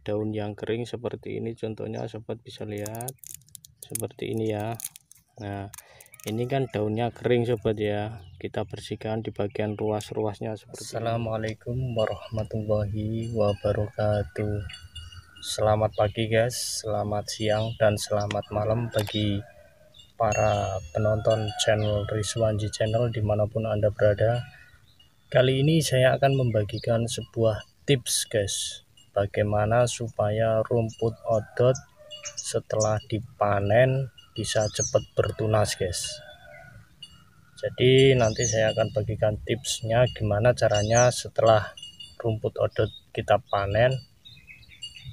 daun yang kering seperti ini contohnya sobat bisa lihat seperti ini ya nah ini kan daunnya kering sobat ya kita bersihkan di bagian ruas-ruasnya Assalamualaikum warahmatullahi wabarakatuh selamat pagi guys selamat siang dan selamat malam bagi para penonton channel Rizwanji channel dimanapun anda berada kali ini saya akan membagikan sebuah tips guys bagaimana supaya rumput odot setelah dipanen bisa cepat bertunas guys jadi nanti saya akan bagikan tipsnya gimana caranya setelah rumput odot kita panen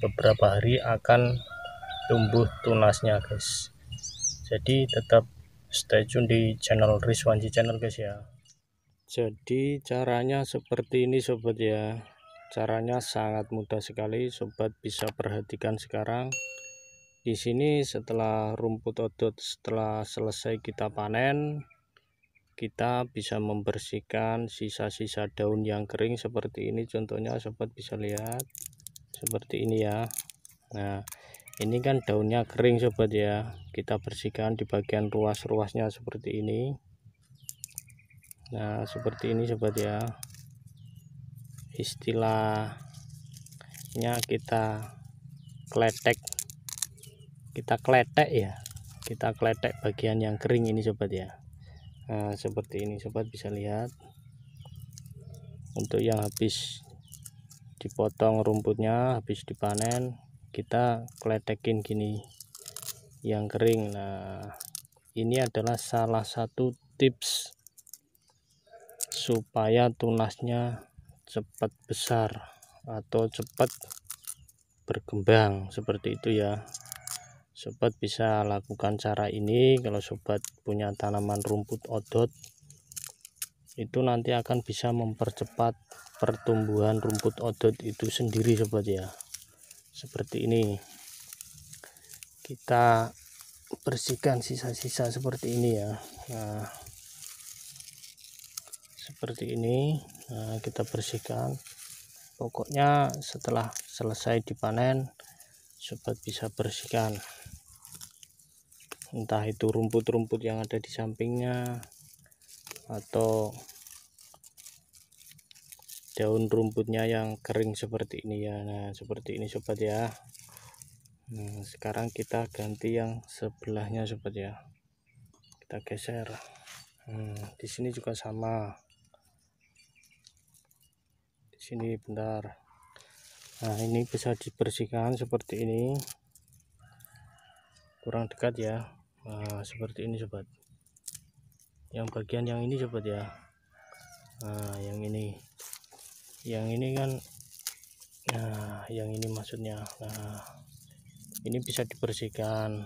beberapa hari akan tumbuh tunasnya guys jadi tetap stay tune di channel Rizwanji channel guys ya jadi caranya seperti ini sobat ya Caranya sangat mudah sekali, sobat bisa perhatikan sekarang. Di sini setelah rumput odot setelah selesai kita panen, kita bisa membersihkan sisa-sisa daun yang kering seperti ini. Contohnya sobat bisa lihat seperti ini ya. Nah, ini kan daunnya kering sobat ya kita bersihkan di bagian ruas-ruasnya seperti ini nah seperti ini sobat ya istilahnya kita kletek kita kletek ya kita kletek bagian yang kering ini sobat ya nah, seperti ini sobat bisa lihat untuk yang habis dipotong rumputnya habis dipanen kita kletekin gini yang kering nah ini adalah salah satu tips supaya tunasnya cepat besar atau cepat berkembang seperti itu ya sobat bisa lakukan cara ini kalau sobat punya tanaman rumput odot itu nanti akan bisa mempercepat pertumbuhan rumput odot itu sendiri sobat ya seperti ini kita bersihkan sisa-sisa seperti ini ya nah, seperti ini nah, kita bersihkan pokoknya setelah selesai dipanen sobat bisa bersihkan entah itu rumput-rumput yang ada di sampingnya atau daun rumputnya yang kering seperti ini ya nah seperti ini sobat ya nah, sekarang kita ganti yang sebelahnya sobat ya kita geser nah, di sini juga sama sini bentar nah ini bisa dibersihkan seperti ini kurang dekat ya nah, seperti ini sobat yang bagian yang ini sobat ya nah yang ini yang ini kan nah yang ini maksudnya nah ini bisa dibersihkan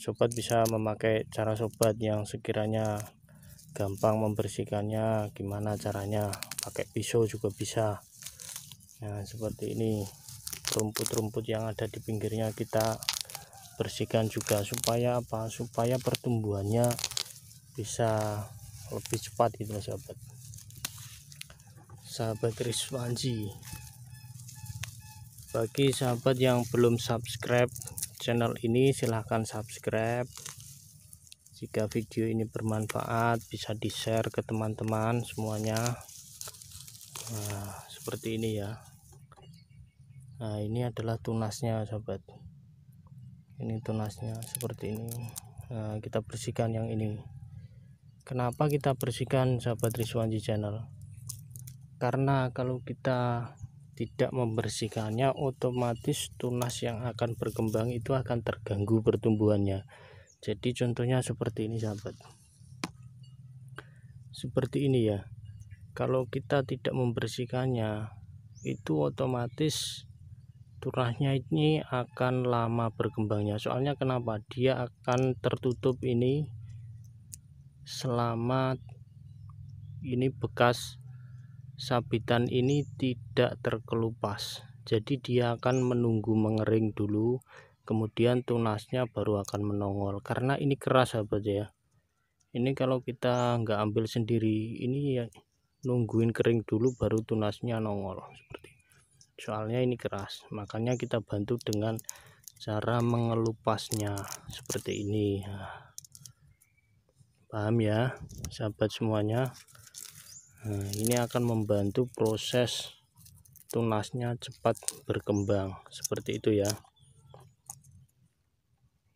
sobat bisa memakai cara sobat yang sekiranya gampang membersihkannya gimana caranya pakai pisau juga bisa nah seperti ini rumput-rumput yang ada di pinggirnya kita bersihkan juga supaya apa supaya pertumbuhannya bisa lebih cepat itu sahabat sahabat Rizwanji bagi sahabat yang belum subscribe channel ini silahkan subscribe jika video ini bermanfaat bisa di share ke teman-teman semuanya nah, seperti ini ya nah ini adalah tunasnya sobat. ini tunasnya seperti ini nah, kita bersihkan yang ini kenapa kita bersihkan sahabat Rizwanji channel karena kalau kita tidak membersihkannya otomatis tunas yang akan berkembang itu akan terganggu pertumbuhannya jadi contohnya seperti ini sahabat seperti ini ya kalau kita tidak membersihkannya itu otomatis turahnya ini akan lama berkembangnya soalnya kenapa dia akan tertutup ini selama ini bekas sabitan ini tidak terkelupas jadi dia akan menunggu mengering dulu kemudian tunasnya baru akan menongol karena ini keras sahabat ya ini kalau kita nggak ambil sendiri ini ya nungguin kering dulu baru tunasnya nongol seperti soalnya ini keras makanya kita bantu dengan cara mengelupasnya seperti ini nah, paham ya sahabat semuanya nah, ini akan membantu proses tunasnya cepat berkembang seperti itu ya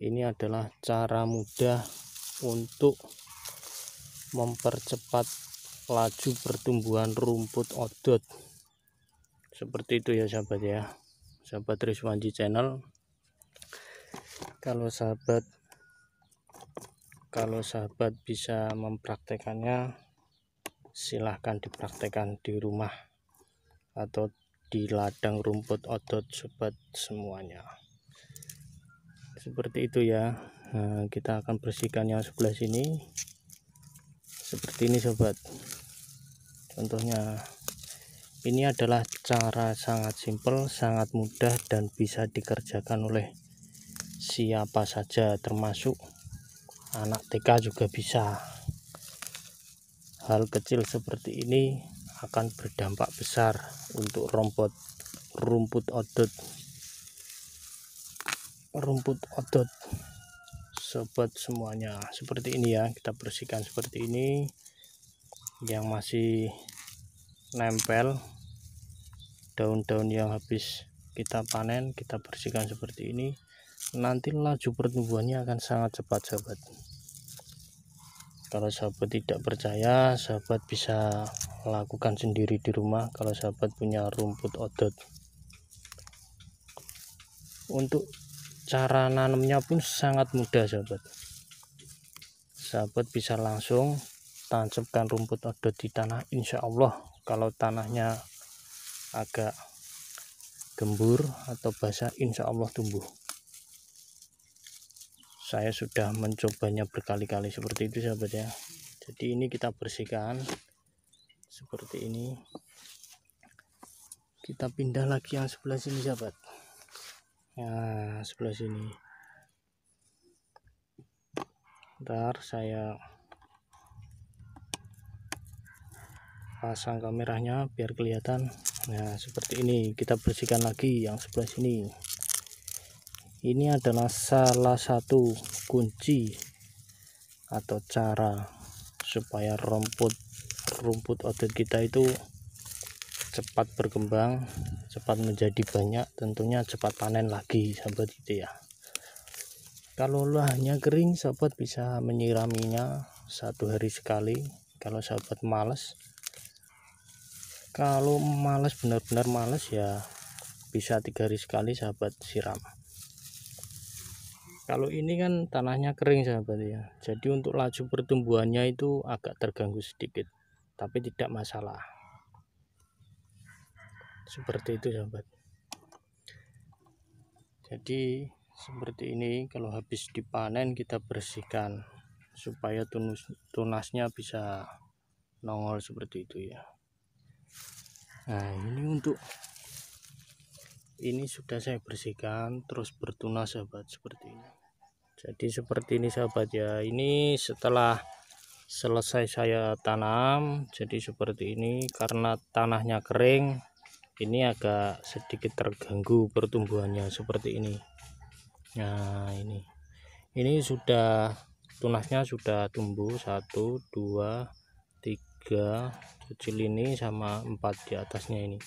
ini adalah cara mudah untuk mempercepat laju pertumbuhan rumput odot seperti itu ya sahabat ya sahabat Rizwanji channel kalau sahabat kalau sahabat bisa mempraktekannya silahkan dipraktekan di rumah atau di ladang rumput odot sobat semuanya seperti itu ya nah, kita akan bersihkan yang sebelah sini seperti ini sobat contohnya ini adalah cara sangat simpel sangat mudah dan bisa dikerjakan oleh siapa saja termasuk anak TK juga bisa hal kecil seperti ini akan berdampak besar untuk rumput rumput odot rumput odot, sobat semuanya seperti ini ya kita bersihkan seperti ini yang masih nempel daun-daun yang habis kita panen kita bersihkan seperti ini nanti laju pertumbuhannya akan sangat cepat sobat. kalau sahabat tidak percaya sahabat bisa lakukan sendiri di rumah kalau sahabat punya rumput odot untuk cara nanamnya pun sangat mudah sahabat sahabat bisa langsung tancapkan rumput odot di tanah insya Allah kalau tanahnya agak gembur atau basah insya Allah tumbuh saya sudah mencobanya berkali-kali seperti itu sahabat ya jadi ini kita bersihkan seperti ini kita pindah lagi yang sebelah sini sahabat Ya sebelah sini. Ntar saya pasang kameranya biar kelihatan. Nah, seperti ini kita bersihkan lagi yang sebelah sini. Ini adalah salah satu kunci atau cara supaya rumput rumput otot kita itu cepat berkembang cepat menjadi banyak tentunya cepat panen lagi sahabat itu ya kalau lahannya kering sahabat bisa menyiraminya satu hari sekali kalau sahabat males kalau males benar-benar males ya bisa tiga hari sekali sahabat siram kalau ini kan tanahnya kering sahabat ya jadi untuk laju pertumbuhannya itu agak terganggu sedikit tapi tidak masalah seperti itu sahabat jadi seperti ini kalau habis dipanen kita bersihkan supaya tunus, tunasnya bisa nongol seperti itu ya nah ini untuk ini sudah saya bersihkan terus bertunas sahabat seperti ini jadi seperti ini sahabat ya ini setelah selesai saya tanam jadi seperti ini karena tanahnya kering ini agak sedikit terganggu pertumbuhannya seperti ini nah ini ini sudah tunasnya sudah tumbuh satu dua tiga kecil ini sama empat di atasnya ini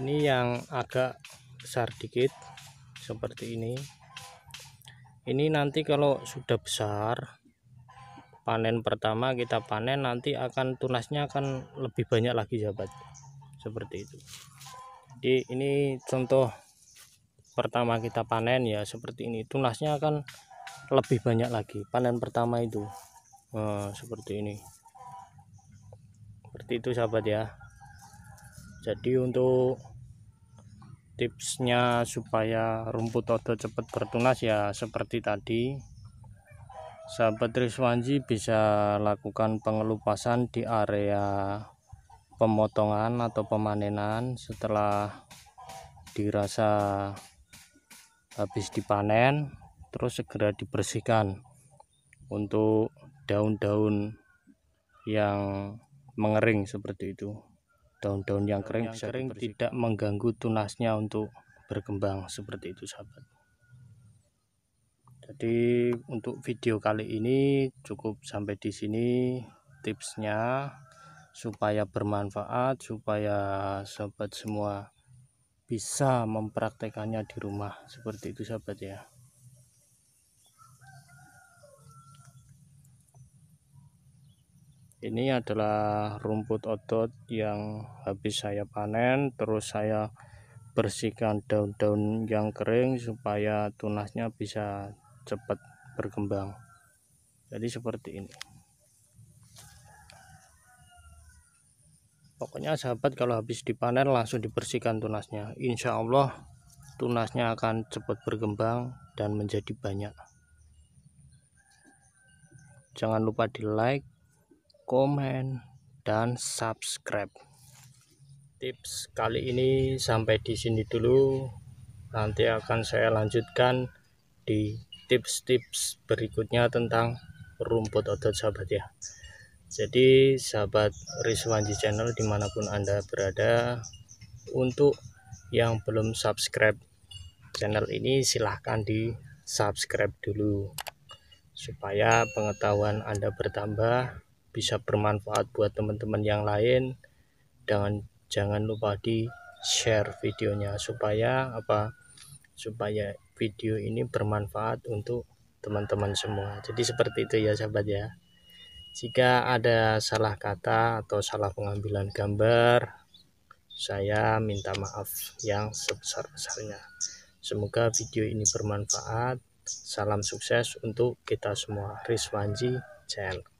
ini yang agak besar dikit seperti ini ini nanti kalau sudah besar panen pertama kita panen nanti akan tunasnya akan lebih banyak lagi sahabat seperti itu jadi ini contoh pertama kita panen ya seperti ini tunasnya akan lebih banyak lagi panen pertama itu nah, seperti ini seperti itu sahabat ya jadi untuk tipsnya supaya rumput odot cepat bertunas ya seperti tadi sahabat Rizwanji bisa lakukan pengelupasan di area pemotongan atau pemanenan setelah dirasa habis dipanen terus segera dibersihkan untuk daun-daun yang mengering seperti itu daun-daun yang kering yang kering tidak mengganggu tunasnya untuk berkembang seperti itu sahabat jadi untuk video kali ini cukup sampai di sini tipsnya supaya bermanfaat supaya sobat semua bisa mempraktekannya di rumah seperti itu sobat ya ini adalah rumput otot yang habis saya panen terus saya bersihkan daun-daun yang kering supaya tunasnya bisa cepat berkembang jadi seperti ini pokoknya sahabat kalau habis dipanen langsung dibersihkan tunasnya insya Allah tunasnya akan cepat berkembang dan menjadi banyak jangan lupa di like komen dan subscribe tips kali ini sampai di sini dulu nanti akan saya lanjutkan di tips-tips berikutnya tentang rumput otot sahabat ya jadi sahabat Rizwanji channel dimanapun Anda berada Untuk yang belum subscribe channel ini silahkan di subscribe dulu Supaya pengetahuan Anda bertambah Bisa bermanfaat buat teman-teman yang lain Dan jangan lupa di share videonya Supaya apa supaya video ini bermanfaat untuk teman-teman semua jadi seperti itu ya sahabat ya jika ada salah kata atau salah pengambilan gambar, saya minta maaf yang sebesar-besarnya. Semoga video ini bermanfaat. Salam sukses untuk kita semua. Rizwanji Channel.